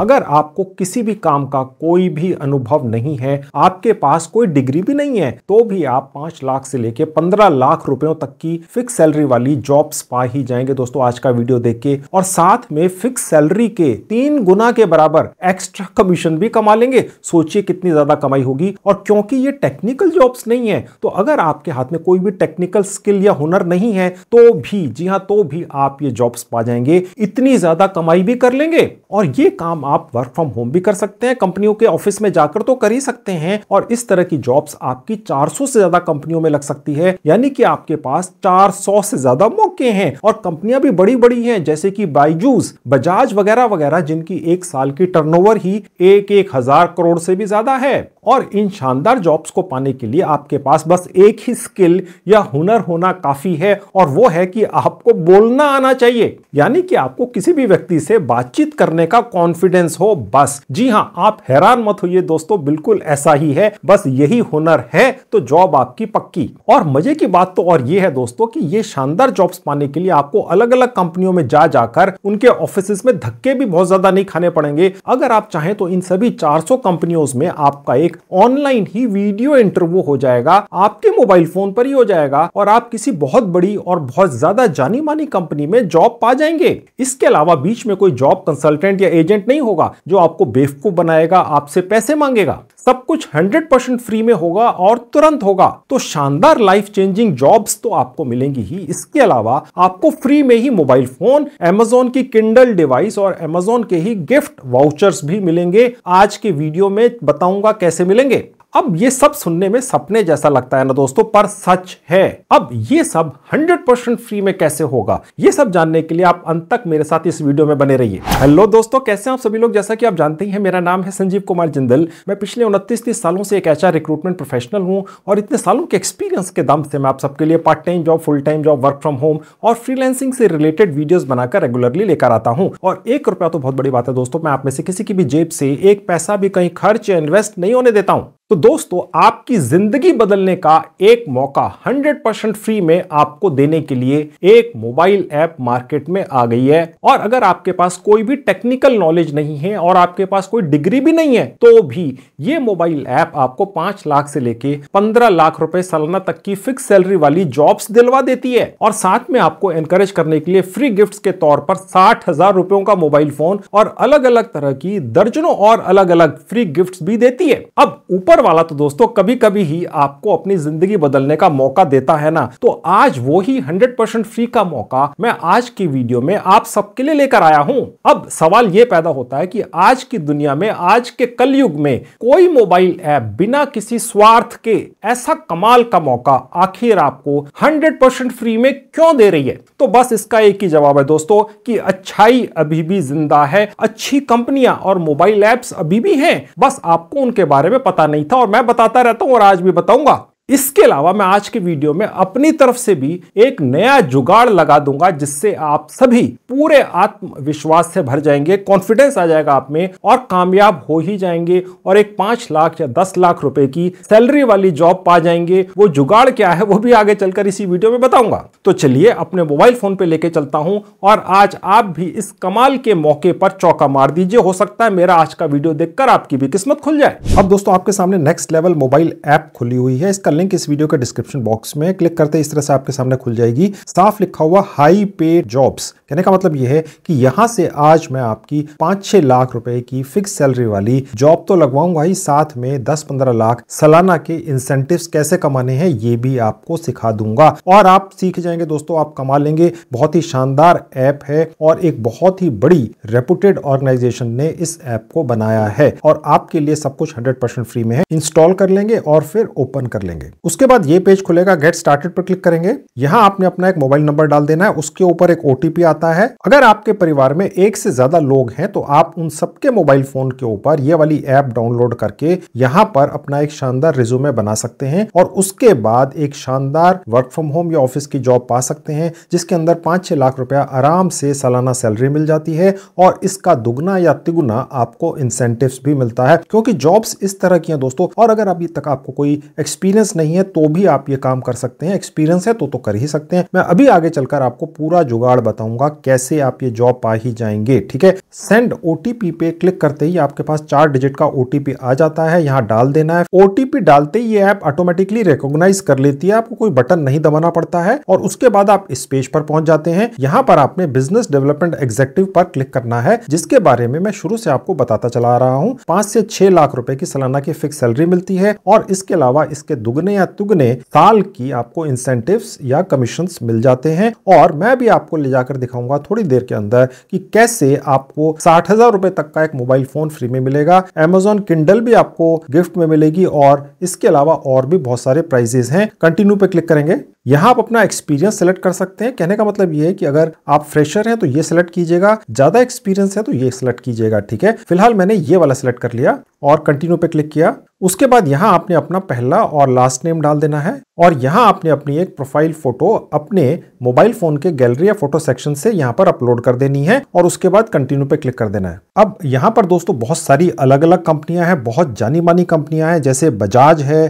अगर आपको किसी भी काम का कोई भी अनुभव नहीं है आपके पास कोई डिग्री भी नहीं है तो भी आप पांच लाख से लेके पंद्रह लाख रुपयों तक की फिक्स सैलरी वाली जॉब्स पा ही जाएंगे दोस्तों आज का वीडियो देख के और साथ में फिक्स सैलरी के तीन गुना के बराबर एक्स्ट्रा कमीशन भी कमा लेंगे सोचिए कितनी ज्यादा कमाई होगी और क्योंकि ये टेक्निकल जॉब्स नहीं है तो अगर आपके हाथ में कोई भी टेक्निकल स्किल या हुनर नहीं है तो भी जी हाँ तो भी आप ये जॉब्स पा जाएंगे इतनी ज्यादा कमाई भी कर लेंगे और ये काम आप वर्क फ्रॉम होम भी कर सकते हैं कंपनियों के ऑफिस में जाकर तो कर ही सकते हैं और इस तरह की जॉब्स आपकी 400 से ज्यादा कंपनियों में लग सकती है यानी कि आपके पास 400 से ज्यादा मौके हैं और कंपनियां भी बड़ी बड़ी हैं जैसे कि बाइजूस बजाज वगैरह वगैरह जिनकी एक साल की टर्नओवर ही एक एक हजार करोड़ से भी ज्यादा है और इन शानदार जॉब्स को पाने के लिए आपके पास बस एक ही स्किल या हुनर होना काफी है और वो है कि आपको बोलना आना चाहिए यानी कि आपको किसी भी व्यक्ति से बातचीत करने का कॉन्फिडेंस हो बस जी हाँ आप हैरान मत होइए दोस्तों बिल्कुल ऐसा ही है बस यही हुनर है तो जॉब आपकी पक्की और मजे की बात तो और ये है दोस्तों की ये शानदार जॉब्स पाने के लिए आपको अलग अलग कंपनियों में जा जाकर उनके ऑफिस में धक्के भी बहुत ज्यादा नहीं खाने पड़ेंगे अगर आप चाहें तो इन सभी चार कंपनियों में आपका एक एक ऑनलाइन ही वीडियो इंटरव्यू हो जाएगा आपके मोबाइल फोन पर ही हो जाएगा और आप किसी बहुत बड़ी और बहुत ज्यादा जानी मानी कंपनी में जॉब पा जाएंगे इसके अलावा बीच में कोई जॉब कंसल्टेंट या एजेंट नहीं होगा जो आपको बेवकूफ बनाएगा आपसे पैसे मांगेगा सब कुछ 100% फ्री में होगा और तुरंत होगा तो शानदार लाइफ चेंजिंग जॉब्स तो आपको मिलेंगी ही इसके अलावा आपको फ्री में ही मोबाइल फोन एमेजोन की किंडल डिवाइस और एमेजोन के ही गिफ्ट वाउचर्स भी मिलेंगे आज के वीडियो में बताऊंगा कैसे मिलेंगे अब ये सब सुनने में सपने जैसा लगता है ना दोस्तों पर सच है अब ये सब 100% फ्री में कैसे होगा ये सब जानने के लिए आप अंत तक मेरे साथ इस वीडियो में बने रहिए हेलो दोस्तों कैसे आप सभी लोग जैसा कि आप जानते हैं मेरा नाम है संजीव कुमार जिंदल मैं पिछले उनतीस तीस सालों से एक ऐसा रिक्रूटमेंट प्रोफेशनल हूँ और इतने सालों के एक्सपीरियंस के दम से मैं आप सबके लिए part time job full time job work from home और फ्रीलैंसिंग से रिलेटेड वीडियो बनाकर रेगुलरली लेकर आता हूँ और एक रुपया तो बहुत बड़ी बात है दोस्तों मैं आप में से किसी की भी जेब से एक पैसा भी कहीं खर्च या इन्वेस्ट नहीं होने देता हूँ तो दोस्तों आपकी जिंदगी बदलने का एक मौका 100 परसेंट फ्री में आपको देने के लिए एक मोबाइल ऐप मार्केट में आ गई है और अगर आपके पास कोई भी टेक्निकल नॉलेज नहीं है और आपके पास कोई डिग्री भी नहीं है तो भी ये मोबाइल ऐप आपको 5 लाख से लेके 15 लाख रुपए सालाना तक की फिक्स सैलरी वाली जॉब्स दिलवा देती है और साथ में आपको एनकरेज करने के लिए फ्री गिफ्ट के तौर पर साठ हजार रुपयों का मोबाइल फोन और अलग अलग तरह की दर्जनों और अलग अलग फ्री गिफ्ट भी देती है अब ऊपर वाला तो दोस्तों कभी कभी ही आपको अपनी जिंदगी बदलने का मौका देता है ना तो आज वो ही हंड्रेड परसेंट फ्री का मौका मैं आज की वीडियो में आप सबके लिए लेकर आया हूं अब सवाल ये पैदा होता है कि आज की दुनिया में आज के कलयुग में कोई मोबाइल ऐप बिना किसी स्वार्थ के ऐसा कमाल का मौका आखिर आपको 100% फ्री में क्यों दे रही है तो बस इसका एक ही जवाब है दोस्तों कि अच्छाई अभी भी जिंदा है अच्छी कंपनियां और मोबाइल ऐप्स अभी भी हैं बस आपको उनके बारे में पता नहीं था था और मैं बताता रहता हूं और आज भी बताऊंगा इसके अलावा मैं आज के वीडियो में अपनी तरफ से भी एक नया जुगाड़ लगा दूंगा जिससे आप सभी पूरे आत्मविश्वास से भर जाएंगे कॉन्फिडेंस आ जाएगा आप में और कामयाब हो ही जाएंगे और एक पांच लाख या दस लाख रुपए की सैलरी वाली जॉब पा जाएंगे वो जुगाड़ क्या है वो भी आगे चलकर इसी वीडियो में बताऊंगा तो चलिए अपने मोबाइल फोन पे लेके चलता हूं और आज आप भी इस कमाल के मौके पर चौका मार दीजिए हो सकता है मेरा आज का वीडियो देखकर आपकी भी किस्मत खुल जाए अब दोस्तों आपके सामने नेक्स्ट लेवल मोबाइल ऐप खुली हुई है इसका का लिंक इस वीडियो के डिस्क्रिप्शन बॉक्स में क्लिक करते इस तरह से आपके सामने खुल जाएगी साफ लिखा हुआ हाई पे जॉब्स कहने का मतलब यह है कि यहाँ से आज मैं आपकी पांच छह लाख रुपए की फिक्स सैलरी वाली जॉब तो लगवाऊंगा ही साथ में दस पंद्रह लाख सालाना के इंसेंटिव कैसे कमाने हैं ये भी आपको सिखा दूंगा और आप सीख जाएंगे दोस्तों आप कमा लेंगे बहुत ही शानदार ऐप है और एक बहुत ही बड़ी रेपुटेड ऑर्गेनाइजेशन ने इस ऐप को बनाया है और आपके लिए सब कुछ हंड्रेड फ्री में है इंस्टॉल कर लेंगे और फिर ओपन कर लेंगे करेंगे उसके बाद ये पेज खुलेगा गेट स्टार्टेड पर क्लिक करेंगे यहाँ आपने अपना एक मोबाइल नंबर डाल देना है उसके ऊपर एक ओटीपी आता है अगर आपके परिवार में एक से ज्यादा लोग हैं तो आप उन सबके मोबाइल फोन के ऊपर ये वाली ऐप डाउनलोड करके यहाँ पर अपना एक शानदार रिज्यूमे बना सकते हैं और उसके बाद एक शानदार वर्क फ्रॉम होम या ऑफिस की जॉब पा सकते हैं जिसके अंदर पांच छह लाख रुपया आराम से सालाना सैलरी मिल जाती है और इसका दुगना या तिगुना आपको इंसेंटिव भी मिलता है क्योंकि जॉब्स इस तरह की हैं दोस्तों और अगर अभी तक आपको कोई एक्सपीरियंस एक्सपीरियंस नहीं है तो भी आप ये काम कर सकते हैं एक्सपीरियंस है तो तो कर ही सकते हैं मैं अभी आगे चलकर आपको पूरा जुगाड़ बताऊंगा कैसे आप ये जॉब पा ही जाएंगे ठीक है सेंड ओटीपी पे क्लिक करते ही आपके पास चार डिजिट का ओटीपी आ जाता है यहाँ डाल देना है ओटीपी डालते ही ये ऐप ऑटोमेटिकली रिकोगनाइज कर लेती है आपको कोई बटन नहीं दबाना पड़ता है और उसके बाद आप इस पेज पर पहुंच जाते हैं यहाँ पर आपने बिजनेस डेवलपमेंट एग्जेक्टिव पर क्लिक करना है जिसके बारे में मैं शुरू से आपको बताता चला रहा हूँ पांच से छह लाख रुपए की सालाना की फिक्स सैलरी मिलती है और इसके अलावा इसके दुगने दुगने या तुगने साल की आपको इंसेंटिव्स या कमीशन मिल जाते हैं और मैं भी आपको ले जाकर दिखाऊंगा थोड़ी देर के अंदर कि कैसे आपको साठ हजार रुपए तक का एक मोबाइल फोन फ्री में मिलेगा एमेजॉन किंडल भी आपको गिफ्ट में मिलेगी और इसके अलावा और भी बहुत सारे प्राइजेस हैं कंटिन्यू पे क्लिक करेंगे यहाँ आप अपना एक्सपीरियंस सेलेक्ट कर सकते हैं कहने का मतलब ये है कि अगर आप फ्रेशर हैं तो ये सिलेक्ट कीजिएगा ज्यादा एक्सपीरियंस है तो ये सिलेक्ट कीजिएगा ठीक है फिलहाल मैंने ये वाला सिलेक्ट कर लिया और कंटिन्यू पे क्लिक किया उसके बाद यहाँ आपने अपना पहला और लास्ट नेम डाल देना है और यहाँ आपने अपनी एक प्रोफाइल फोटो अपने मोबाइल फोन के गैलरी या फोटो सेक्शन से यहाँ पर अपलोड कर देनी है और उसके बाद कंटिन्यू पे क्लिक कर देना है अब यहाँ पर दोस्तों बहुत सारी अलग अलग कंपनियां हैं बहुत जानी मानी कंपनियां हैं जैसे बजाज है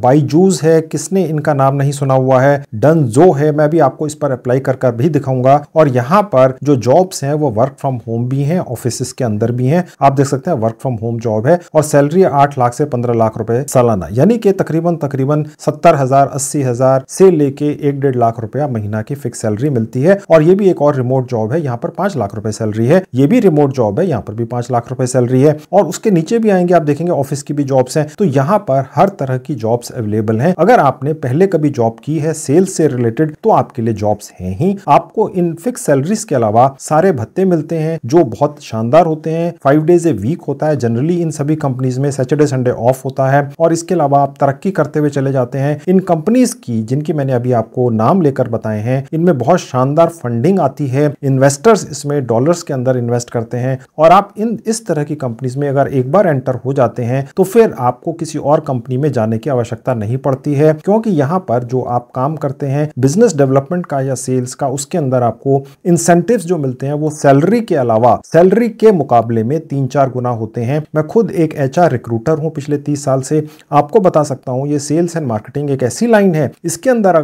बाईजूज है किसने इनका नाम नहीं सुना हुआ है डन जो है मैं भी आपको इस पर अप्लाई कर कर भी दिखाऊंगा और यहाँ पर जो जॉब्स हैं वो वर्क फ्रॉम होम भी हैं ऑफिस के अंदर भी हैं आप देख सकते हैं वर्क फ्रॉम होम जॉब है और सैलरी आठ लाख से पंद्रह लाख रुपए सालाना यानी कि तकरीबन तकरीबन सत्तर हजार अस्सी हजार से लेके एक डेढ़ लाख रुपया महीना की फिक्स सैलरी मिलती है और ये भी एक और रिमोट जॉब है यहाँ पर पांच लाख रुपए सैलरी है ये भी रिमोट जॉब है यहाँ पर भी पांच लाख रुपए सैलरी है और उसके नीचे भी आएंगे आप देखेंगे ऑफिस की भी जॉब्स हैं तो यहाँ पर हर तरह की जॉब्स अवेलेबल हैं अगर आपने पहले कभी जॉब की है सेल्स से रिलेटेड तो आपके लिए जॉब्स हैं ही आपको इन फिक्स सैलरीज के अलावा सारे भत्ते मिलते हैं जो बहुत शानदार होते हैं फाइव डेज ए वीक होता है जनरली इन सभी कंपनीज में सैटरडे संडे ऑफ होता है और इसके अलावा आप तरक्की करते हुए चले जाते हैं इन कंपनीज की जिनकी मैंने अभी आपको नाम लेकर बताए हैं इनमें बहुत शानदार फंडिंग आती है इन्वेस्टर्स इसमें डॉलर्स के अंदर इन्वेस्ट करते हैं और आप इन इस तरह की कंपनीज में अगर एक बार एंटर हो जाते हैं तो फिर आपको किसी और कंपनी में जाने की आवश्यकता नहीं पड़ती है क्योंकि यहाँ पर जो आप काम करते हैं बिजनेस डेवलपमेंट का या सेल्स का उसके अंदर आपको इंसेंटिव जो मिलते हैं वो सैलरी के अलावा सैलरी के मुकाबले में तीन चार गुना होते हैं मैं खुद एक एच रिक्रूटर हूँ पिछले तीस साल से आपको बता सकता हूँ ये सेल्स एंड मार्केटिंग एक ऐसी लाइन है इसके अंदर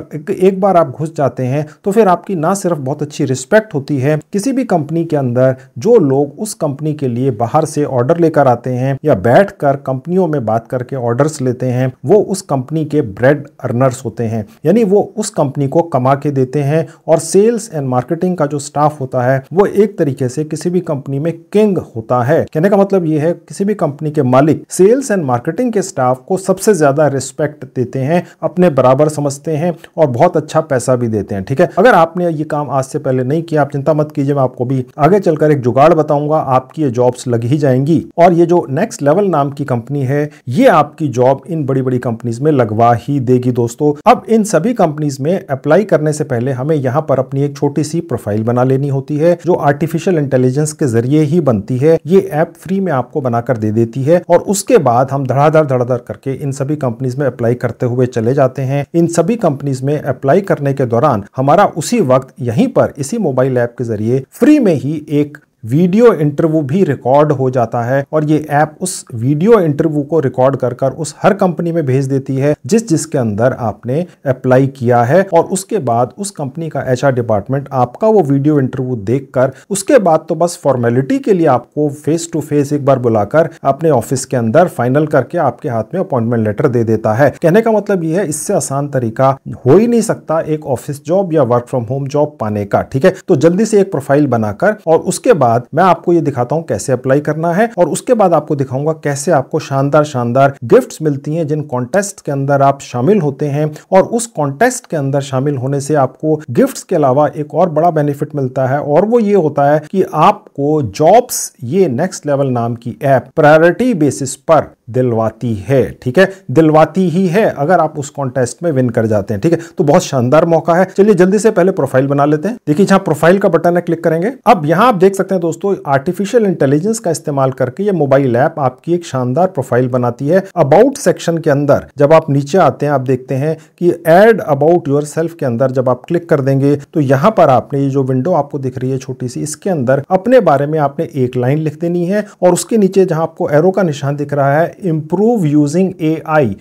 एक बार आप घुस जाते हैं तो फिर आपकी ना सिर्फ बहुत अच्छी रिस्पेक्ट होती है किसी भी कंपनी के अंदर जो लोग उस कंपनी के लिए बाहर से ऑर्डर लेकर आते हैं या बैठकर कंपनियों में बात करके ऑर्डर्स लेते हैं वो उस कंपनी के ब्रेड अर्नर्स होते हैं यानी वो उस कंपनी को कमा के देते हैं और सेल्स एंड मार्केटिंग का जो स्टाफ होता है वो एक तरीके से किसी भी कंपनी में किंग होता है कहने का मतलब ये है किसी भी कंपनी के मालिक सेल्स एंड मार्केटिंग के स्टाफ को सबसे ज्यादा रिस्पेक्ट देते हैं अपने बराबर समझते हैं और बहुत अच्छा पैसा भी देते हैं ठीक है अगर आपने ये काम आज से पहले नहीं किया आप चिंता मत कीजिए मैं आपको भी आगे चलकर एक जुगाड़ बताऊंगा आपकी ये जॉब्स लग ही जाएंगी और ये जो नेक्स्ट लेवल नाम की कंपनी है ये आपकी जॉब इन बड़ी बड़ी कंपनीज में लगवा ही देगी दोस्तों अब इन सभी कंपनी कंपनीज में अप्लाई करने से पहले हमें यहाँ पर अपनी एक छोटी सी प्रोफाइल बना लेनी होती है जो आर्टिफिशियल इंटेलिजेंस के जरिए ही बनती है ये ऐप फ्री में आपको बनाकर दे देती है और उसके बाद हम धड़ाधड़ धड़ाधड़ करके इन सभी कंपनीज में अप्लाई करते हुए चले जाते हैं इन सभी कंपनीज में अप्लाई करने के दौरान हमारा उसी वक्त यहीं पर इसी मोबाइल ऐप के जरिए फ्री में ही एक वीडियो इंटरव्यू भी रिकॉर्ड हो जाता है और ये ऐप उस वीडियो इंटरव्यू को रिकॉर्ड कर कर उस हर कंपनी में भेज देती है जिस जिसके अंदर आपने अप्लाई किया है और उसके बाद उस कंपनी का एच डिपार्टमेंट आपका वो वीडियो इंटरव्यू देख कर उसके बाद तो बस फॉर्मेलिटी के लिए आपको फेस टू फेस एक बार बुलाकर अपने ऑफिस के अंदर फाइनल करके आपके हाथ में अपॉइंटमेंट लेटर दे देता है कहने का मतलब यह है इससे आसान तरीका हो ही नहीं सकता एक ऑफिस जॉब या वर्क फ्रॉम होम जॉब पाने का ठीक है तो जल्दी से एक प्रोफाइल बनाकर और उसके बाद बाद मैं आपको ये दिखाता हूँ कैसे अप्लाई करना है और उसके बाद आपको दिखाऊंगा कैसे आपको शानदार शानदार गिफ्ट मिलती है जिन कॉन्टेस्ट के अंदर आप शामिल होते हैं और उस कॉन्टेस्ट के अंदर शामिल होने से आपको गिफ्ट के अलावा एक और बड़ा बेनिफिट मिलता है और वो ये होता है कि आपको जॉब्स ये नेक्स्ट लेवल नाम की ऐप प्रायोरिटी बेसिस पर दिलवाती है ठीक है दिलवाती ही है अगर आप उस कॉन्टेस्ट में विन कर जाते हैं ठीक है तो बहुत शानदार मौका है चलिए जल्दी से पहले प्रोफाइल बना लेते हैं देखिए जहां प्रोफाइल का बटन है क्लिक करेंगे अब यहां आप देख सकते हैं दोस्तों आर्टिफिशियल इंटेलिजेंस का इस्तेमाल करके ये मोबाइल ऐप आपकी एक शानदार प्रोफाइल बनाती है अबाउट सेक्शन के अंदर जब आप नीचे आते हैं आप देखते हैं कि एड अबाउट योर सेल्फ के अंदर जब आप क्लिक कर देंगे तो यहाँ पर आपने ये जो विंडो आपको दिख रही है छोटी सी इसके अंदर अपने बारे में आपने एक लाइन लिख देनी है और उसके नीचे जहां आपको एरो का निशान दिख रहा है इम्प्रूव यूजिंग ए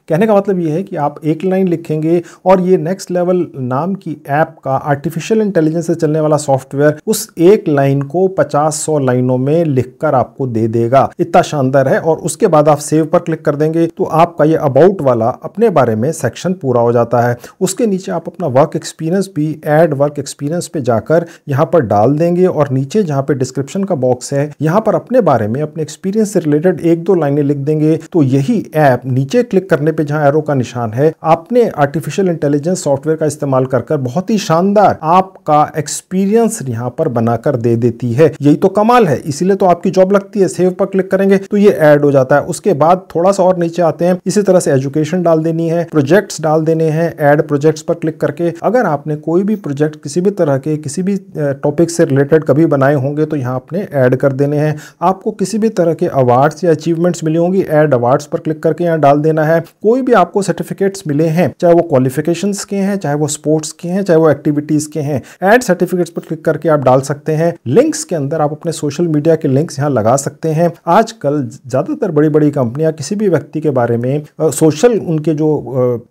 कहने का मतलब ये है कि आप एक लाइन लिखेंगे और ये नेक्स्ट लेवल नाम की ऐप का आर्टिफिशियल इंटेलिजेंस से चलने वाला सॉफ्टवेयर उस एक लाइन को 50-100 लाइनों में लिखकर आपको दे देगा इतना शानदार है और उसके बाद आप सेव पर क्लिक कर देंगे तो आपका ये अबाउट वाला अपने बारे में सेक्शन पूरा हो जाता है उसके नीचे आप अपना वर्क एक्सपीरियंस भी एड वर्क एक्सपीरियंस पे जाकर यहाँ पर डाल देंगे और नीचे जहाँ पे डिस्क्रिप्शन का बॉक्स है यहाँ पर अपने बारे में अपने एक्सपीरियंस से रिलेटेड एक दो लाइनें लिख देंगे तो यही ऐप नीचे क्लिक करने पे जहां एरो का निशान है आपने आर्टिफिशियल इंटेलिजेंस सॉफ्टवेयर का इस्तेमाल कर कर बहुत ही शानदार आपका एक्सपीरियंस यहाँ पर बनाकर दे देती है यही तो कमाल है इसीलिए तो आपकी जॉब लगती है सेव पर क्लिक करेंगे तो ये एड हो जाता है उसके बाद थोड़ा सा और नीचे आते हैं इसी तरह से एजुकेशन डाल देनी है प्रोजेक्ट डाल देने हैं एड प्रोजेक्ट पर क्लिक करके अगर आपने कोई भी प्रोजेक्ट किसी भी तरह के किसी भी टॉपिक से रिलेटेड कभी बनाए होंगे तो यहाँ आपने एड कर देने हैं आपको किसी भी तरह के अवार्ड्स या अचीवमेंट्स मिली होंगी एड अवार्ड्स पर क्लिक करके यहाँ डाल देना है कोई भी आपको सर्टिफिकेट्स मिले हैं चाहे वो क्वालिफिकेशन के हैं चाहे वो स्पोर्ट्स के हैं चाहे वो एक्टिविटीज के हैं एड सर्टिफिकेट्स पर क्लिक करके आप डाल सकते हैं लिंक्स के अंदर आप अपने सोशल मीडिया के लिंक्स यहाँ लगा सकते हैं आजकल ज्यादातर बड़ी बड़ी कंपनियां किसी भी व्यक्ति के बारे में सोशल उनके जो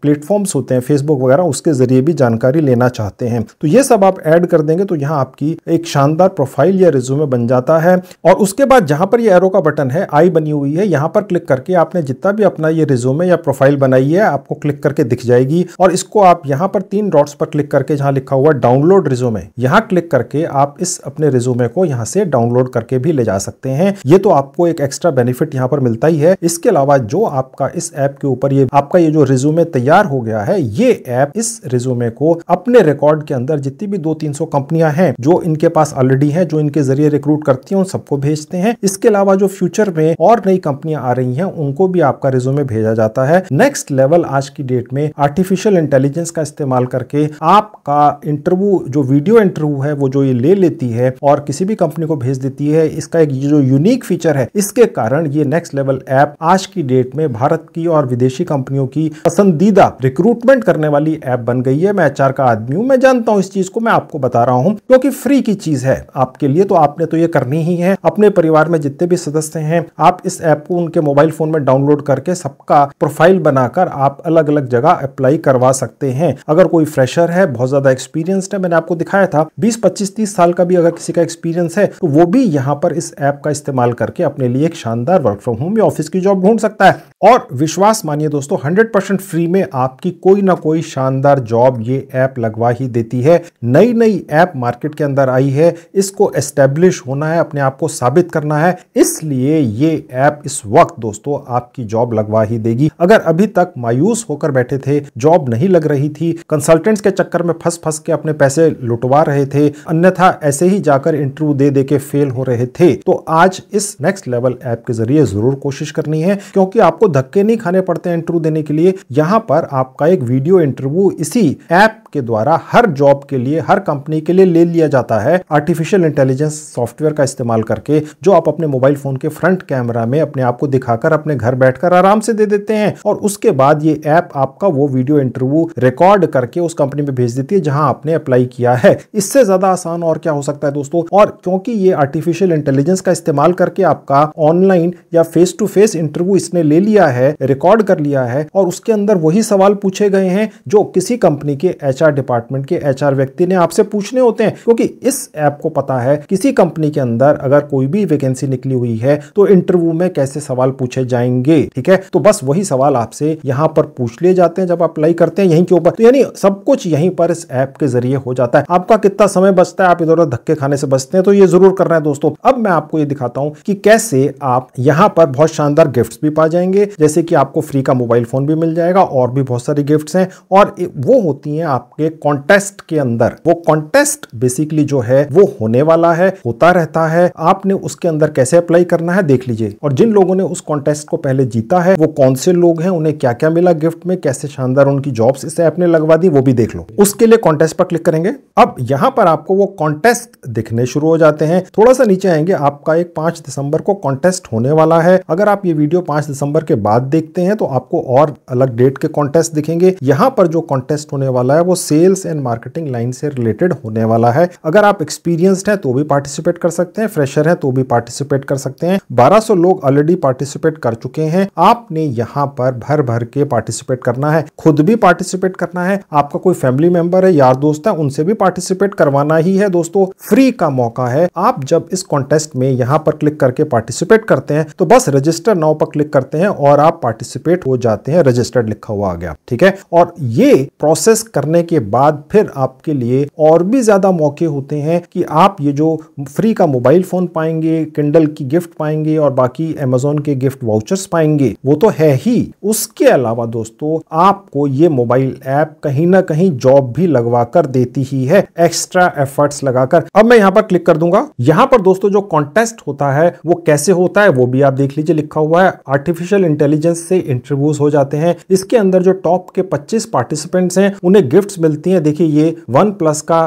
प्लेटफॉर्म्स होते हैं फेसबुक वगैरह उसके जरिए भी जानकारी लेना चाहते हैं तो ये सब आप ऐड कर देंगे तो यहाँ आपकी एक शानदार प्रोफाइल या रिज्यूमे बन जाता है और उसके बाद जहां पर ये एरो का बटन है आई बनी हुई है यहां पर क्लिक करके कि आपने जितना भी अपना ये रिज्यूमे या प्रोफाइल बनाई है आपको क्लिक करके दिख जाएगी और इसको आप यहाँ पर तीन डॉट्स पर क्लिक करके जहाँ लिखा हुआ डाउनलोड रिज्यूमे यहाँ क्लिक करके आप इस अपने रिज्यूमे को यहाँ से डाउनलोड करके भी ले जा सकते हैं ये तो आपको एक एक्स्ट्रा बेनिफिट यहाँ पर मिलता ही है इसके अलावा जो आपका इस ऐप के ऊपर ये आपका ये जो रिज्यूमे तैयार हो गया है ये ऐप इस रिज्यूमे को अपने रिकॉर्ड के अंदर जितनी भी दो तीन सौ कंपनियां हैं जो इनके पास ऑलरेडी हैं जो इनके जरिए रिक्रूट करती हैं उन सबको भेजते हैं इसके अलावा जो फ्यूचर में और नई कंपनियां आ रही हैं उनको भी आपका रिज्यूमे भेजा जाता है नेक्स्ट लेवल आज की डेट में आर्टिफिशियल इंटेलिजेंस का इस्तेमाल करके आपका इंटरव्यू जो वीडियो इंटरव्यू है वो जो ये ले लेती है और किसी भी कंपनी को भेज देती है इसका एक जो यूनिक फीचर है इसके कारण ये नेक्स्ट लेवल ऐप आज की डेट में भारत की और विदेशी कंपनियों की पसंदीदा रिक्रूटमेंट करने वाली ऐप बन गई है मैं एच का आदमी हूं मैं जानता हूँ इस चीज को मैं आपको बता रहा हूँ क्योंकि फ्री की चीज है आपके लिए तो आपने तो ये करनी ही है अपने परिवार में जितने भी सदस्य हैं आप इस ऐप को उनके मोबाइल फोन फ़ोन में डाउनलोड करके सबका प्रोफाइल बनाकर आप अलग अलग जगह अप्लाई करवा सकते हैं अगर कोई फ्रेशर है बहुत ज़्यादा एक्सपीरियंसड है मैंने आपको दिखाया था बीस पच्चीस तीस साल का भी अगर किसी का एक्सपीरियंस है तो वो भी यहाँ पर इस ऐप का इस्तेमाल करके अपने लिए एक शानदार वर्क फ्रॉम होम या ऑफिस की जॉब ढूंढ सकता है और विश्वास मानिए दोस्तों हंड्रेड फ्री में आपकी कोई ना कोई शानदार जॉब ये ऐप लगवा ही देती है नई नई ऐप मार्केट के अंदर आई है इसको एस्टेब्लिश होना है अपने आप को साबित करना है इसलिए ये ऐप इस वक्त दोस्तों आपकी जॉब लगवा ही देगी अगर अभी तक मायूस होकर बैठे थे जॉब नहीं लग रही थी कंसल्टेंट्स के चक्कर में फंस फंस के अपने पैसे लुटवा रहे थे अन्यथा ऐसे ही जाकर इंटरव्यू दे दे के फेल हो रहे थे तो आज इस नेक्स्ट लेवल ऐप के जरिए जरूर कोशिश करनी है क्योंकि आपको धक्के नहीं खाने पड़ते इंटरव्यू देने के लिए यहाँ पर आपका एक वीडियो इंटरव्यू इसी ऐप के द्वारा हर जॉब के लिए हर कंपनी के लिए ले लिया जाता है आर्टिफिशियल इंटेलिजेंस सॉफ्टवेयर का इस्तेमाल करके जो आप अपने मोबाइल फोन के फ्रंट कैमरा में अपने आप को दिखाकर अपने घर बैठकर आराम से दे देते हैं और उसके बाद ये ऐप आपका वो वीडियो इंटरव्यू रिकॉर्ड करके उस कंपनी में भेज देती है जहां आपने अप्लाई किया है इससे ज्यादा आसान और क्या हो सकता है दोस्तों और क्योंकि ये आर्टिफिशियल इंटेलिजेंस का इस्तेमाल करके आपका ऑनलाइन या फेस टू फेस इंटरव्यू इसने ले लिया है रिकॉर्ड कर लिया है और उसके अंदर वही सवाल पूछे गए हैं जो किसी कंपनी के एच डिपार्टमेंट के एच व्यक्ति ने आपसे पूछने होते हैं क्योंकि इस ऐप को पता है किसी कंपनी के अंदर अगर कोई भी वैकेंसी निकली हुई है तो इंटरव्यू में कैसे सवाल पूछे जाएंगे ठीक है तो बस वही सवाल आपसे यहाँ पर पूछ लिए जाते हैं जब अप्लाई करते हैं यहीं के ऊपर तो यानी सब कुछ यहीं पर इस ऐप के जरिए हो जाता है आपका कितना समय बचता है आप इधर उधर धक्के खाने से बचते हैं तो ये जरूर करना है दोस्तों अब मैं आपको ये दिखाता हूँ कि कैसे आप यहाँ पर बहुत शानदार गिफ्ट भी पा जाएंगे जैसे कि आपको फ्री का मोबाइल फोन भी मिल जाएगा और भी बहुत सारी गिफ्ट हैं और वो होती है आपके कॉन्टेस्ट के अंदर वो कॉन्टेस्ट बेसिकली जो है वो होने वाला है होता रहता है आपने उसके अंदर कैसे अप्लाई करना है देख लीजिए और जिन लोगों ने उस कॉन्टेस्ट को पहले जीता है वो कौन से लोग हैं उन्हें क्या क्या मिला गिफ्ट में कैसे शानदार उनकी जॉब्स इस ऐप ने लगवा दी वो भी देख लो उसके लिए कॉन्टेस्ट पर क्लिक करेंगे अब यहाँ पर आपको वो कॉन्टेस्ट दिखने शुरू हो जाते हैं थोड़ा सा नीचे आएंगे आपका एक पांच दिसंबर को कॉन्टेस्ट होने वाला है अगर आप ये वीडियो पांच दिसंबर के बाद देखते हैं तो आपको और अलग डेट के कॉन्टेस्ट दिखेंगे यहाँ पर जो कॉन्टेस्ट होने वाला है वो सेल्स एंड मार्केटिंग लाइन से रिलेटेड होने वाला है अगर आप एक्सपीरियंस्ड हैं तो भी पार्टिसिपेट कर सकते हैं फ्रेशर हैं तो भी पार्टिसिपेट कर सकते हैं 1200 लोग ऑलरेडी पार्टिसिपेट कर हार चुके हैं आपने यहाँ पर भर भर के पार्टिसिपेट करना है खुद भी पार्टिसिपेट करना है आपका कोई फैमिली मेंबर है यार दोस्त है उनसे भी पार्टिसिपेट करवाना ही है दोस्तों फ्री का मौका है आप जब इस कॉन्टेस्ट में यहाँ पर क्लिक करके पार्टिसिपेट करते हैं तो बस रजिस्टर नाव पर क्लिक करते हैं और आप पार्टिसिपेट हो जाते हैं रजिस्टर्ड लिखा हुआ आ गया ठीक है और ये प्रोसेस करने के बाद फिर आपके लिए और भी ज्यादा मौके होते हैं कि आप ये जो फ्री का मोबाइल फोन पाएंगे किंडल की गिफ्ट पाएंगे और बाकी अमेजोन के गिफ्ट वाउच वाउचर्स पाएंगे वो तो है ही उसके अलावा दोस्तों आपको ये मोबाइल ऐप कहीं ना कहीं जॉब भी लगवा कर देती ही है एक्स्ट्रा एफर्ट्स लगाकर अब मैं यहाँ पर क्लिक कर दूंगा यहाँ पर दोस्तों जो कॉन्टेस्ट होता है वो कैसे होता है वो भी आप देख लीजिए लिखा हुआ है आर्टिफिशियल इंटेलिजेंस से इंटरव्यूज हो जाते हैं इसके अंदर जो टॉप के पच्चीस पार्टिसिपेंट्स है उन्हें गिफ्ट मिलती है देखिए ये वन प्लस का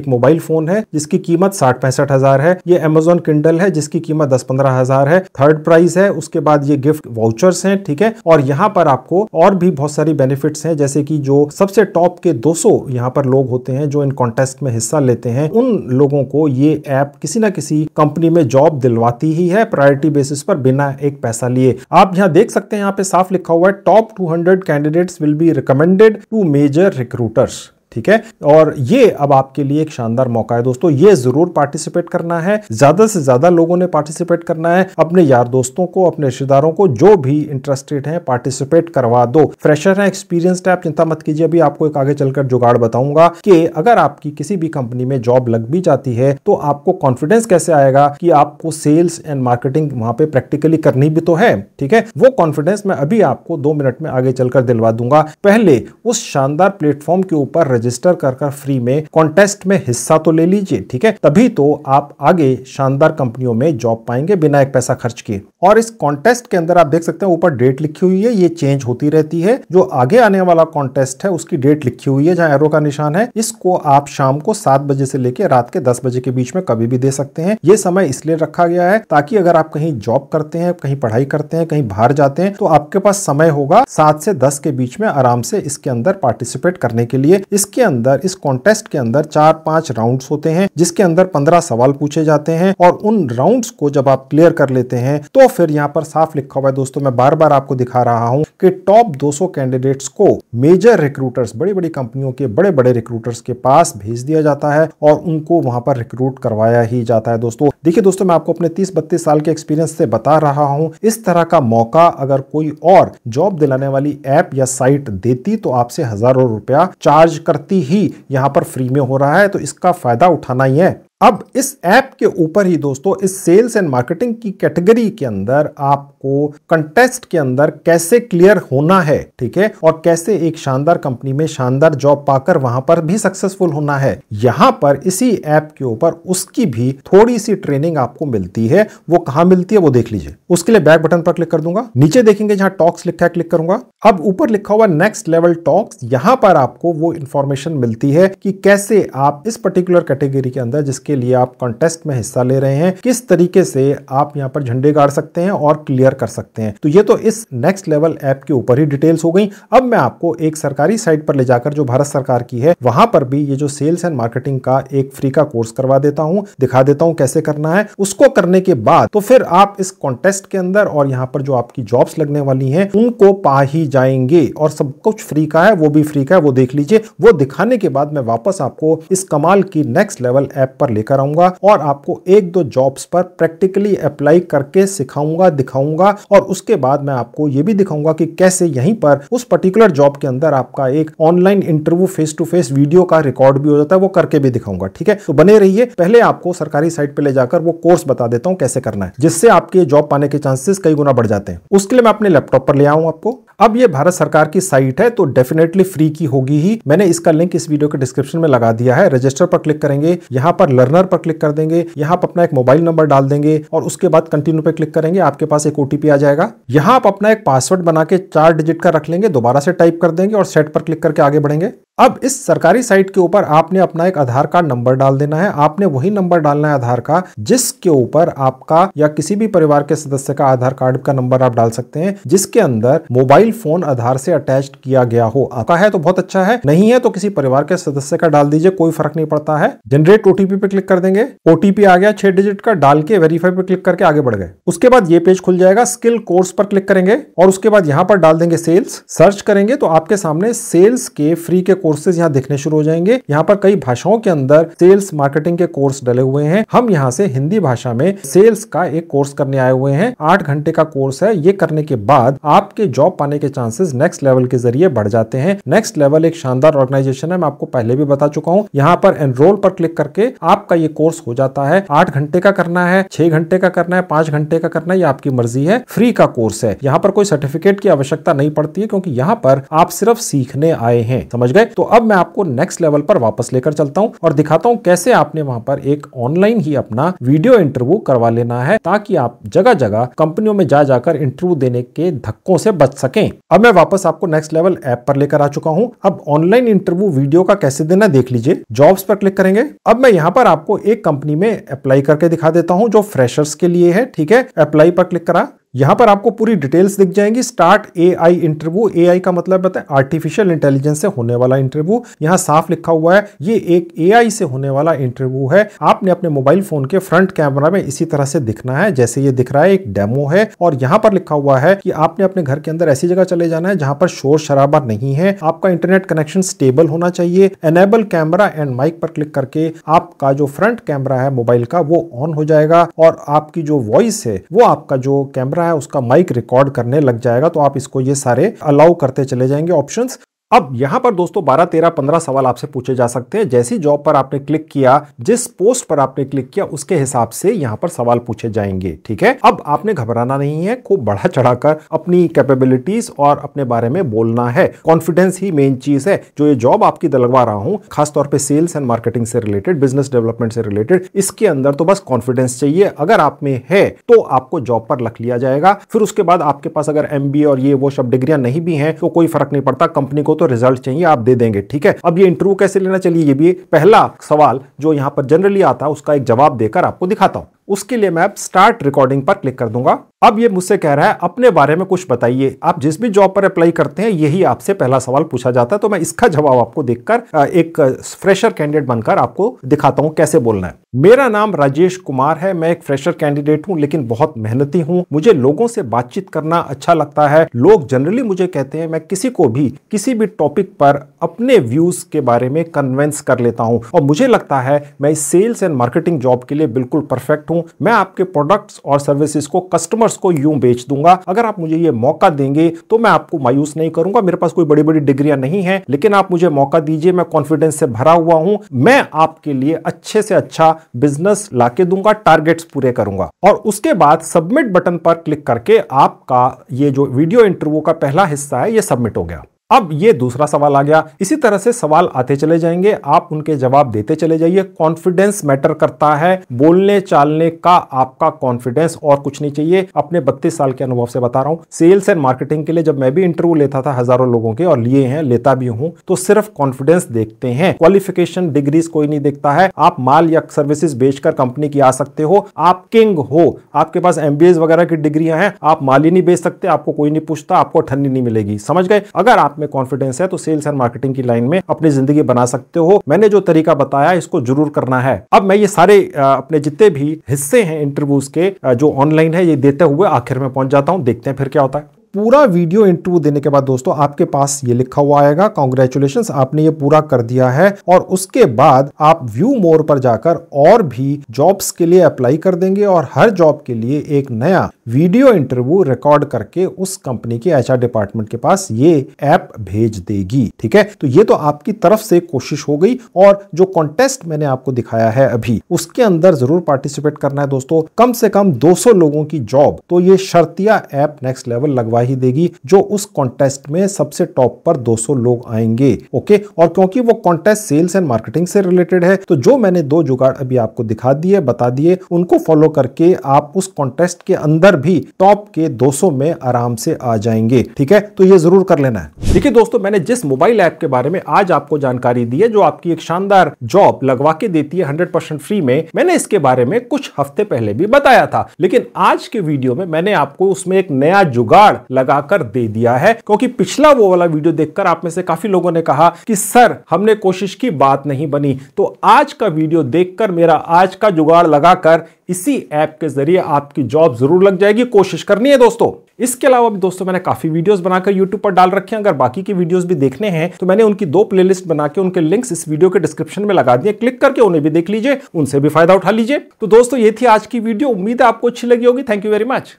एक मोबाइल फोन है जिसकी कीमत साठ पैंसठ हजार है ये अमेजोन किंडल है जिसकी कीमत दस पंद्रह हजार है थर्ड प्राइज है उसके बाद ये गिफ्ट वाउचर्स हैं ठीक है और यहाँ पर आपको और भी बहुत सारी बेनिफिट्स हैं जैसे कि जो सबसे टॉप के 200 यहाँ पर लोग होते हैं जो इन कॉन्टेस्ट में हिस्सा लेते हैं उन लोगों को ये ऐप किसी ना किसी कंपनी में जॉब दिलवाती ही है प्रायोरिटी बेसिस पर बिना एक पैसा लिए आप यहाँ देख सकते हैं यहाँ पे साफ लिखा हुआ है top two candidates will be recommended to major recruiters ठीक है और ये अब आपके लिए एक शानदार मौका है दोस्तों ये जरूर पार्टिसिपेट करना है ज्यादा से ज्यादा लोगों ने पार्टिसिपेट करना है अपने यार दोस्तों को अपने रिश्तेदारों को जो भी इंटरेस्टेड है पार्टिसिपेट करवा दो फ्रेशर है एक्सपीरियंस्ड है आप चिंता मत कीजिए अभी आपको एक आगे चलकर जुगाड़ बताऊंगा कि अगर आपकी किसी भी कंपनी में जॉब लग भी जाती है तो आपको कॉन्फिडेंस कैसे आएगा कि आपको सेल्स एंड मार्केटिंग वहां पे प्रैक्टिकली करनी भी तो है ठीक है वो कॉन्फिडेंस मैं अभी आपको दो मिनट में आगे चलकर दिलवा दूंगा पहले उस शानदार प्लेटफॉर्म के ऊपर रजिस्टर कर कर फ्री में कॉन्टेस्ट में हिस्सा तो ले लीजिए ठीक है तभी तो आप आगे शानदार कंपनियों में जॉब पाएंगे बिना एक पैसा खर्च किए और इस कॉन्टेस्ट के अंदर आप देख सकते हैं ऊपर डेट लिखी हुई है ये चेंज होती रहती है जो आगे आने वाला कॉन्टेस्ट है उसकी डेट लिखी हुई है जहाँ एरो का निशान है इसको आप शाम को सात बजे से लेकर रात के दस बजे के बीच में कभी भी दे सकते हैं ये समय इसलिए रखा गया है ताकि अगर आप कहीं जॉब करते हैं कहीं पढ़ाई करते हैं कहीं बाहर जाते हैं तो आपके पास समय होगा सात से दस के बीच में आराम से इसके अंदर पार्टिसिपेट करने के लिए इसकी इसके अंदर इस कॉन्टेस्ट के अंदर चार पांच राउंड्स होते हैं जिसके अंदर पंद्रह सवाल पूछे जाते हैं और उन राउंड्स को जब आप क्लियर कर लेते हैं तो फिर यहाँ पर साफ लिखा हुआ है दोस्तों मैं बार बार आपको दिखा रहा हूँ कि टॉप 200 कैंडिडेट्स को मेजर रिक्रूटर्स बड़ी बड़ी कंपनियों के बड़े बड़े रिक्रूटर्स के पास भेज दिया जाता है और उनको वहां पर रिक्रूट करवाया ही जाता है दोस्तों देखिए दोस्तों मैं आपको अपने तीस बत्तीस साल के एक्सपीरियंस से बता रहा हूँ इस तरह का मौका अगर कोई और जॉब दिलाने वाली ऐप या साइट देती तो आपसे हजारों रुपया चार्ज कर प्रति ही यहाँ पर फ्री में हो रहा है तो इसका फ़ायदा उठाना ही है अब इस ऐप के ऊपर ही दोस्तों इस सेल्स एंड मार्केटिंग की कैटेगरी के अंदर आपको कंटेस्ट के अंदर कैसे क्लियर होना है ठीक है और कैसे एक शानदार कंपनी में शानदार जॉब पाकर वहां पर भी सक्सेसफुल होना है यहां पर इसी ऐप के ऊपर उसकी भी थोड़ी सी ट्रेनिंग आपको मिलती है वो कहा मिलती है वो देख लीजिए उसके लिए बैक बटन पर क्लिक कर दूंगा नीचे देखेंगे जहां टॉक्स लिखा है क्लिक करूंगा अब ऊपर लिखा हुआ नेक्स्ट लेवल टॉक्स यहां पर आपको वो इन्फॉर्मेशन मिलती है कि कैसे आप इस पर्टिकुलर कैटेगरी के अंदर जिस जिसके लिए आप कॉन्टेस्ट में हिस्सा ले रहे हैं किस तरीके से आप यहाँ पर झंडे गाड़ सकते हैं और क्लियर कर सकते हैं तो ये तो इस नेक्स्ट लेवल ऐप के ऊपर ही डिटेल्स हो गई अब मैं आपको एक सरकारी साइट पर ले जाकर जो भारत सरकार की है वहां पर भी ये जो सेल्स एंड मार्केटिंग का एक फ्री का कोर्स करवा देता हूँ दिखा देता हूँ कैसे करना है उसको करने के बाद तो फिर आप इस कॉन्टेस्ट के अंदर और यहाँ पर जो आपकी जॉब्स लगने वाली हैं उनको पा ही जाएंगे और सब कुछ फ्री का है वो भी फ्री का है वो देख लीजिए वो दिखाने के बाद मैं वापस आपको इस कमाल की नेक्स्ट लेवल ऐप पर लेकर आऊंगा और आपको एक दो जॉब्स पर प्रैक्टिकली अप्लाई करके सिखाऊंगा दिखाऊंगा और उसके बाद मैं आपको ये भी दिखाऊंगा कि कैसे यहीं पर उस पर्टिकुलर जॉब के अंदर आपका एक online interview face to face video का रिकॉर्ड भी हो जाता है वो करके भी दिखाऊंगा ठीक है तो बने रहिए पहले आपको सरकारी साइट पर ले जाकर वो कोर्स बता देता हूँ कैसे करना है जिससे आपके जॉब पाने के चांसेस कई गुना बढ़ जाते हैं उसके लिए मैं अपने लैपटॉप पर ले आऊँ आपको अब ये भारत सरकार की साइट है तो डेफिनेटली फ्री की होगी ही मैंने इसका लिंक इस वीडियो के डिस्क्रिप्शन में लगा दिया है रजिस्टर पर क्लिक करेंगे यहाँ पर लर्नर पर क्लिक कर देंगे यहाँ पर अपना एक मोबाइल नंबर डाल देंगे और उसके बाद कंटिन्यू पे क्लिक करेंगे आपके पास एक ओटीपी आ जाएगा यहाँ आप अपना एक पासवर्ड बना के चार डिजिट का रख लेंगे दोबारा से टाइप कर देंगे और सेट पर क्लिक करके आगे बढ़ेंगे अब इस सरकारी साइट के ऊपर आपने अपना एक आधार कार्ड नंबर डाल देना है आपने वही नंबर डालना है आधार का जिसके ऊपर आपका या किसी भी परिवार के सदस्य का आधार कार्ड का नंबर आप डाल सकते हैं जिसके अंदर मोबाइल फोन आधार से अटैच किया गया हो आपका है तो बहुत अच्छा है नहीं है तो किसी परिवार के सदस्य का डाल दीजिए कोई फर्क नहीं पड़ता है जनरेट ओटीपी पे क्लिक कर देंगे ओटीपी आ गया छह डिजिट का डाल के वेरीफाई पे क्लिक करके आगे बढ़ गए उसके बाद ये पेज खुल जाएगा स्किल कोर्स पर क्लिक करेंगे और उसके बाद यहाँ पर डाल देंगे सेल्स सर्च करेंगे तो आपके सामने सेल्स के फ्री के कोर्सेज यहाँ देखने शुरू हो जाएंगे यहाँ पर कई भाषाओं के अंदर सेल्स मार्केटिंग के कोर्स डले हुए हैं हम यहाँ से हिंदी भाषा में सेल्स का एक कोर्स करने आए हुए हैं आठ घंटे का कोर्स है ये करने के बाद आपके जॉब पाने के चांसेस नेक्स्ट लेवल के जरिए बढ़ जाते हैं नेक्स्ट लेवल एक शानदार ऑर्गेनाइजेशन है मैं आपको पहले भी बता चुका हूँ यहाँ पर एनरोल पर क्लिक करके आपका ये कोर्स हो जाता है आठ घंटे का करना है छह घंटे का करना है पांच घंटे का करना है ये आपकी मर्जी है फ्री का कोर्स है यहाँ पर कोई सर्टिफिकेट की आवश्यकता नहीं पड़ती है क्योंकि यहाँ पर आप सिर्फ सीखने आए हैं समझ गए तो अब मैं आपको नेक्स्ट लेवल पर वापस लेकर चलता हूँ और दिखाता हूँ कैसे आपने वहां पर एक ऑनलाइन ही अपना वीडियो इंटरव्यू करवा लेना है ताकि आप जगह जगह कंपनियों में जा जाकर इंटरव्यू देने के धक्कों से बच सके अब मैं वापस आपको नेक्स्ट लेवल ऐप पर लेकर आ चुका हूँ अब ऑनलाइन इंटरव्यू वीडियो का कैसे देना देख लीजिए जॉब्स पर क्लिक करेंगे अब मैं यहाँ पर आपको एक कंपनी में अप्लाई करके दिखा देता हूँ जो फ्रेशर्स के लिए है ठीक है अप्लाई पर क्लिक करा यहाँ पर आपको पूरी डिटेल्स दिख जाएंगी स्टार्ट ए आई इंटरव्यू ए आई का मतलब बताए आर्टिफिशियल इंटेलिजेंस से होने वाला इंटरव्यू यहाँ साफ लिखा हुआ है ये एक ए आई से होने वाला इंटरव्यू है आपने अपने मोबाइल फोन के फ्रंट कैमरा में इसी तरह से दिखना है जैसे ये दिख रहा है एक डेमो है और यहाँ पर लिखा हुआ है कि आपने अपने घर के अंदर ऐसी जगह चले जाना है जहां पर शोर शराबा नहीं है आपका इंटरनेट कनेक्शन स्टेबल होना चाहिए एनेबल कैमरा एंड माइक पर क्लिक करके आपका जो फ्रंट कैमरा है मोबाइल का वो ऑन हो जाएगा और आपकी जो वॉइस है वो आपका जो कैमरा है उसका माइक रिकॉर्ड करने लग जाएगा तो आप इसको ये सारे अलाउ करते चले जाएंगे ऑप्शंस अब यहां पर दोस्तों बारह तेरह पंद्रह सवाल आपसे पूछे जा सकते हैं जैसी जॉब पर आपने क्लिक किया जिस पोस्ट पर आपने क्लिक किया उसके हिसाब से यहां पर सवाल पूछे जाएंगे ठीक है अब आपने घबराना नहीं है खूब बढ़ा चढ़ाकर अपनी कैपेबिलिटीज और अपने बारे में बोलना है कॉन्फिडेंस ही मेन चीज है जो ये जॉब आपकी लगवा रहा हूं खासतौर पर सेल्स एंड मार्केटिंग से रिलेटेड बिजनेस डेवलपमेंट से रिलेटेड इसके अंदर तो बस कॉन्फिडेंस चाहिए अगर आप में है तो आपको जॉब पर रख लिया जाएगा फिर उसके बाद आपके पास अगर एमबीए और ये वो सब डिग्रियां नहीं भी है तो कोई फर्क नहीं पड़ता कंपनी को तो रिजल्ट चाहिए आप दे देंगे ठीक है अब ये इंटरव्यू कैसे लेना चलिए ये भी पहला सवाल जो यहाँ पर जनरली आता है उसका एक जवाब देकर आपको दिखाता हूँ उसके लिए मैं अब स्टार्ट रिकॉर्डिंग पर क्लिक कर दूंगा अब ये मुझसे कह रहा है अपने बारे में कुछ बताइए आप जिस भी जॉब पर अप्लाई करते हैं यही आपसे पहला सवाल पूछा जाता है तो मैं इसका जवाब आपको देखकर एक फ्रेशर कैंडिडेट बनकर आपको दिखाता हूँ कैसे बोलना है मेरा नाम राजेश कुमार है मैं एक फ्रेशर कैंडिडेट हूँ लेकिन बहुत मेहनती हूँ मुझे लोगों से बातचीत करना अच्छा लगता है लोग जनरली मुझे कहते हैं मैं किसी को भी किसी भी टॉपिक पर अपने व्यूज के बारे में कन्वेंस कर लेता हूँ और मुझे लगता है मैं सेल्स एंड मार्केटिंग जॉब के लिए बिल्कुल परफेक्ट हूँ हूँ मैं आपके प्रोडक्ट्स और सर्विसेज को कस्टमर्स को यूं बेच दूंगा अगर आप मुझे ये मौका देंगे तो मैं आपको मायूस नहीं करूंगा मेरे पास कोई बड़ी बड़ी डिग्रियां नहीं है लेकिन आप मुझे मौका दीजिए मैं कॉन्फिडेंस से भरा हुआ हूं मैं आपके लिए अच्छे से अच्छा बिजनेस लाके दूंगा टारगेट्स पूरे करूंगा और उसके बाद सबमिट बटन पर क्लिक करके आपका ये जो वीडियो इंटरव्यू का पहला हिस्सा है ये सबमिट हो गया अब ये दूसरा सवाल आ गया इसी तरह से सवाल आते चले जाएंगे आप उनके जवाब देते चले जाइए कॉन्फिडेंस मैटर करता है बोलने चालने का आपका कॉन्फिडेंस और कुछ नहीं चाहिए अपने 32 साल के अनुभव से बता रहा हूं सेल्स एंड मार्केटिंग के लिए जब मैं भी इंटरव्यू लेता था हजारों लोगों के और लिए हैं लेता भी हूं तो सिर्फ कॉन्फिडेंस देखते हैं क्वालिफिकेशन डिग्रीज कोई नहीं देखता है आप माल या सर्विसेज बेचकर कंपनी की आ सकते हो आप किंग हो आपके पास एमबीएस वगैरह की डिग्रियां हैं आप माल ही नहीं बेच सकते आपको कोई नहीं पूछता आपको ठंडी नहीं मिलेगी समझ गए अगर आप में कॉन्फिडेंस है तो सेल्स एंड मार्केटिंग की लाइन में अपनी जिंदगी बना सकते हो मैंने जो तरीका बताया इसको जरूर करना है अब मैं ये सारे अपने जितने भी हिस्से हैं इंटरव्यूज के जो ऑनलाइन है ये देते हुए आखिर में पहुंच जाता हूं देखते हैं फिर क्या होता है पूरा वीडियो इंटरव्यू देने के बाद दोस्तों आपके पास ये लिखा हुआ आएगा कॉन्ग्रेचुलेशन आपने ये पूरा कर दिया है और उसके बाद आप व्यू मोर पर जाकर और भी जॉब्स के लिए अप्लाई कर देंगे और हर जॉब के लिए एक नया वीडियो इंटरव्यू रिकॉर्ड करके उस कंपनी के एचआर डिपार्टमेंट के पास ये ऐप भेज देगी ठीक है तो ये तो आपकी तरफ से कोशिश हो गई और जो कॉन्टेस्ट मैंने आपको दिखाया है अभी उसके अंदर जरूर पार्टिसिपेट करना है दोस्तों कम से कम 200 लोगों की जॉब तो ये शर्तिया ऐप नेक्स्ट लेवल लगवाई ही देगी जो उस कॉन्टेस्ट में सबसे टॉप पर 200 लोग आएंगे ओके और क्योंकि वो कॉन्टेस्ट सेल्स एंड मार्केटिंग से रिलेटेड है तो जो मैंने दो जुगाड़ अभी आपको दिखा दिए बता दिए उनको फॉलो करके आप उस कॉन्टेस्ट के अंदर भी टॉप के 200 में आराम से आ जाएंगे ठीक है तो ये जरूर कर लेना है देखिए दोस्तों मैंने जिस मोबाइल ऐप के बारे में आज आपको जानकारी दी है जो आपकी एक शानदार जॉब लगवा के देती है हंड्रेड परसेंट फ्री में मैंने इसके बारे में कुछ हफ्ते पहले भी बताया था लेकिन आज के वीडियो में मैंने आपको उसमें एक नया जुगाड़ लगाकर दे दिया है क्योंकि पिछला वो वाला वीडियो देखकर आप में से काफी लोगों ने कहा कि सर हमने कोशिश की बात नहीं बनी तो आज का वीडियो देखकर मेरा आज का जुगाड़ लगाकर इसी ऐप के जरिए आपकी जॉब जरूर लग जाएगी कोशिश करनी है दोस्तों इसके अलावा भी दोस्तों मैंने काफी वीडियोस बनाकर YouTube पर डाल रखे हैं अगर बाकी के वीडियोस भी देखने हैं तो मैंने उनकी दो प्लेलिस्ट बना के उनके लिंक्स इस वीडियो के डिस्क्रिप्शन में लगा दिए क्लिक करके उन्हें भी देख लीजिए उनसे भी फायदा उठा लीजिए तो दोस्तों ये थी आज की वीडियो उम्मीद है आपको अच्छी लगी होगी थैंक यू वेरी मच